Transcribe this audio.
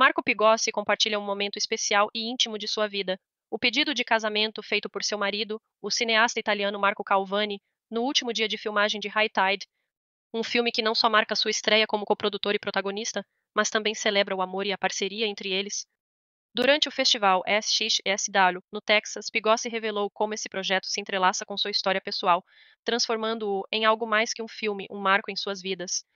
Marco Pigossi compartilha um momento especial e íntimo de sua vida. O pedido de casamento feito por seu marido, o cineasta italiano Marco Calvani, no último dia de filmagem de High Tide, um filme que não só marca sua estreia como coprodutor e protagonista, mas também celebra o amor e a parceria entre eles. Durante o festival SXSW, no Texas, Pigossi revelou como esse projeto se entrelaça com sua história pessoal, transformando-o em algo mais que um filme, um marco em suas vidas.